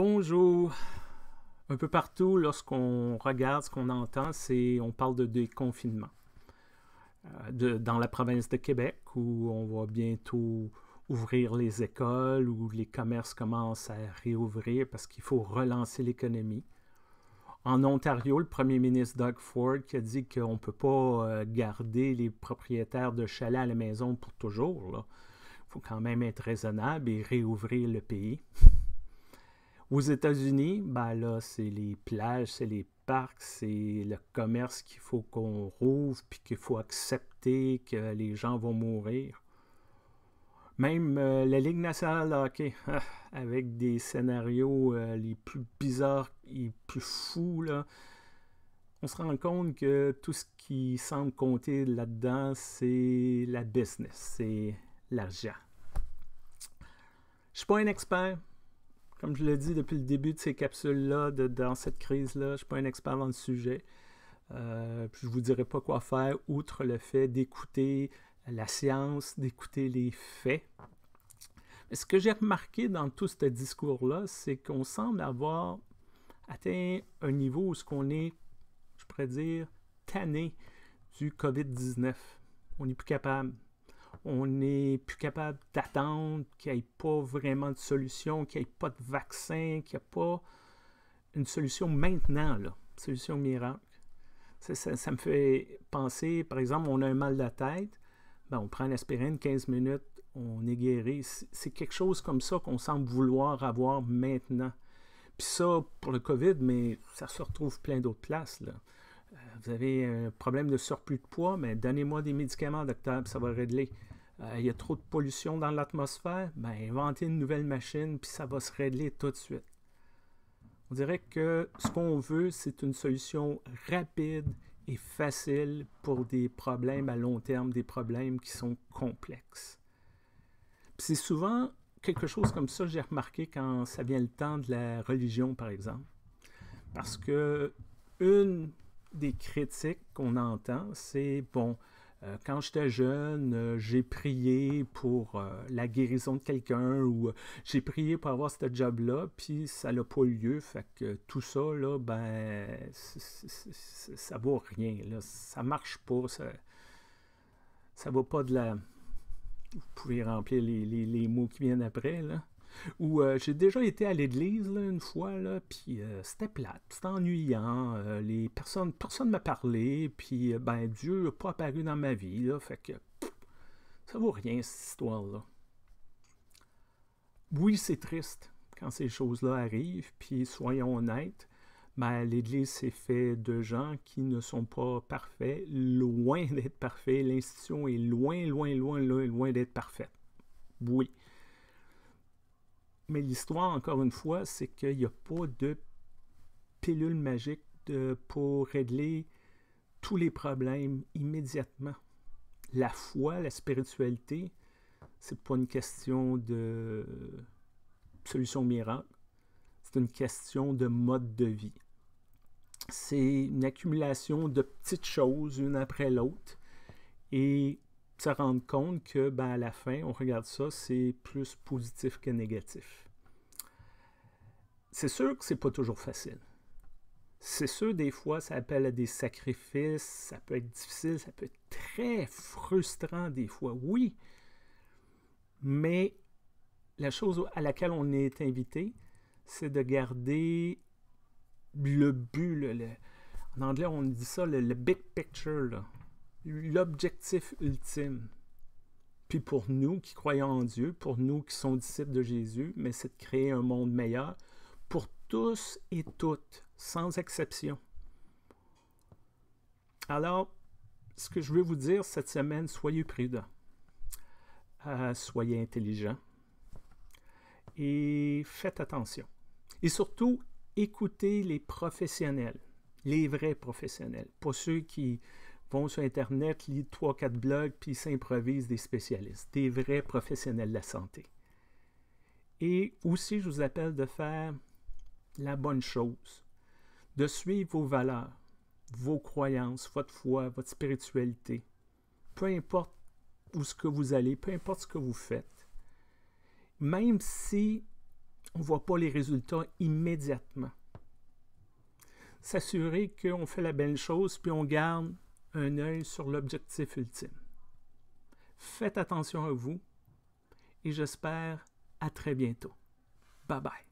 Bonjour. Un peu partout, lorsqu'on regarde ce qu'on entend, c'est on parle de déconfinement. Euh, dans la province de Québec, où on va bientôt ouvrir les écoles, où les commerces commencent à réouvrir parce qu'il faut relancer l'économie. En Ontario, le premier ministre Doug Ford qui a dit qu'on ne peut pas euh, garder les propriétaires de chalets à la maison pour toujours. Il faut quand même être raisonnable et réouvrir le pays. Aux États-Unis, ben là, c'est les plages, c'est les parcs, c'est le commerce qu'il faut qu'on rouvre, puis qu'il faut accepter que les gens vont mourir. Même euh, la Ligue nationale de hockey, avec des scénarios euh, les plus bizarres, les plus fous, là, on se rend compte que tout ce qui semble compter là-dedans, c'est la business, c'est l'argent. Je suis pas un expert, comme je l'ai dit depuis le début de ces capsules-là, dans cette crise-là, je ne suis pas un expert dans le sujet. Euh, je ne vous dirai pas quoi faire, outre le fait d'écouter la science, d'écouter les faits. Mais ce que j'ai remarqué dans tout ce discours-là, c'est qu'on semble avoir atteint un niveau où ce qu'on est, je pourrais dire, tanné du COVID-19. On n'est plus capable on n'est plus capable d'attendre, qu'il n'y ait pas vraiment de solution, qu'il n'y ait pas de vaccin, qu'il n'y a pas une solution maintenant, là, une solution miracle. Ça, me fait penser, par exemple, on a un mal de la tête, ben, on prend l'aspirine, 15 minutes, on est guéri. C'est quelque chose comme ça qu'on semble vouloir avoir maintenant. Puis ça, pour le COVID, mais ça se retrouve plein d'autres places. Là. Euh, vous avez un problème de surplus de poids, mais donnez-moi des médicaments, docteur, ça va régler. Euh, il y a trop de pollution dans l'atmosphère, ben, inventer une nouvelle machine, puis ça va se régler tout de suite. On dirait que ce qu'on veut, c'est une solution rapide et facile pour des problèmes à long terme, des problèmes qui sont complexes. C'est souvent quelque chose comme ça, que j'ai remarqué quand ça vient le temps de la religion, par exemple. Parce que une des critiques qu'on entend, c'est bon, euh, quand j'étais jeune, euh, j'ai prié pour euh, la guérison de quelqu'un ou j'ai prié pour avoir ce job-là, puis ça n'a pas eu lieu. Fait que tout ça, là, ben, ça vaut rien. Ça Ça marche pas. Ça, ça vaut pas de la. Vous pouvez remplir les, les mots qui viennent après, là. Ou euh, j'ai déjà été à l'église une fois, là, puis euh, c'était plate, c'était ennuyant, euh, les personnes, personne ne m'a parlé, puis ben Dieu n'a pas apparu dans ma vie, là, fait que ça vaut rien cette histoire-là. Oui, c'est triste quand ces choses-là arrivent, puis soyons honnêtes, mais ben, l'Église s'est faite de gens qui ne sont pas parfaits, loin d'être parfaits, l'institution est loin, loin, loin, loin d'être parfaite. Oui. Mais l'histoire, encore une fois, c'est qu'il n'y a pas de pilule magique pour régler tous les problèmes immédiatement. La foi, la spiritualité, c'est pas une question de solution miracle, c'est une question de mode de vie. C'est une accumulation de petites choses, une après l'autre, et se rendre compte que ben, à la fin, on regarde ça, c'est plus positif que négatif. C'est sûr que c'est pas toujours facile. C'est sûr, des fois, ça appelle à des sacrifices, ça peut être difficile, ça peut être très frustrant des fois, oui. Mais la chose à laquelle on est invité, c'est de garder le but, en anglais on dit ça, le, big picture, là l'objectif ultime. Puis pour nous qui croyons en Dieu, pour nous qui sommes disciples de Jésus, mais c'est de créer un monde meilleur pour tous et toutes, sans exception. Alors, ce que je veux vous dire cette semaine, soyez prudents, euh, soyez intelligents et faites attention. Et surtout, écoutez les professionnels, les vrais professionnels, pas ceux qui, vont sur Internet, lisent 3-4 blogs, puis s'improvisent des spécialistes, des vrais professionnels de la santé. Et aussi, je vous appelle de faire la bonne chose, de suivre vos valeurs, vos croyances, votre foi, votre spiritualité, peu importe où ce que vous allez, peu importe ce que vous faites. Même si on ne voit pas les résultats immédiatement. S'assurer qu'on fait la belle chose, puis on garde un œil sur l'objectif ultime. Faites attention à vous et j'espère à très bientôt. Bye bye.